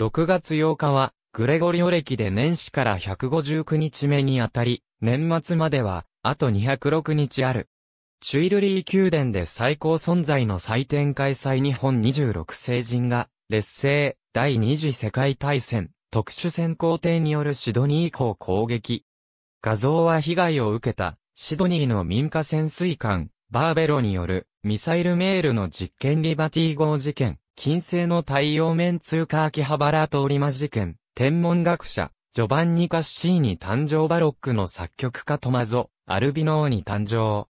6月8日は、グレゴリオ歴で年始から159日目にあたり、年末までは、あと206日ある。チュイルリー宮殿で最高存在の祭典開催日本26聖人が、劣勢、第二次世界大戦、特殊潜航艇によるシドニー以降攻撃。画像は被害を受けた、シドニーの民家潜水艦、バーベロによる、ミサイルメールの実験リバティ号事件、金星の太陽面通過秋葉原通り魔事件、天文学者、ジョバンニ・カッシーニ誕生バロックの作曲家トマゾ、アルビノーニ誕生。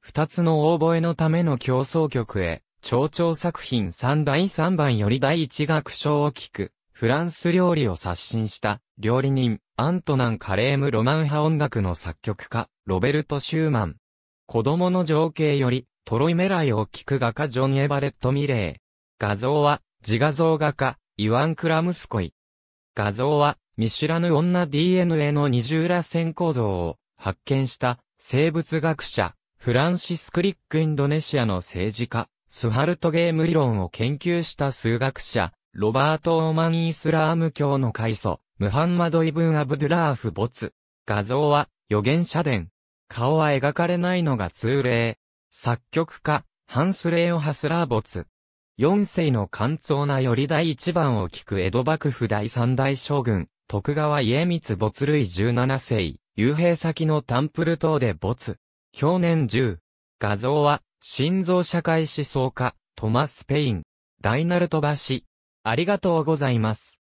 二つの応募へのための競争曲へ、蝶々作品3第3番より第1楽章を聴く、フランス料理を刷新した、料理人、アントナン・カレーム・ロマン派音楽の作曲家、ロベルト・シューマン。子供の情景より、トロイメライを聴く画家ジョン・エバレット・ミレー。画像は、自画像画家、イワン・クラムスコイ。画像は、見知らぬ女 DNA の二重ら線構造を発見した生物学者、フランシス・クリック・インドネシアの政治家、スハルトゲーム理論を研究した数学者、ロバート・オーマン・イスラーム教の開祖、ムハンマド・イブン・アブドゥラーフ・ボツ。画像は、予言者伝。顔は描かれないのが通例。作曲家、ハンス・レイオ・ハスラー・ボツ。四世の肝臓なより第一番を聞く江戸幕府第三代将軍、徳川家光没類十七世、幽閉先のタンプル島で没。去年10。画像は、心臓社会思想家、トマス・ペイン。大なるルば橋。ありがとうございます。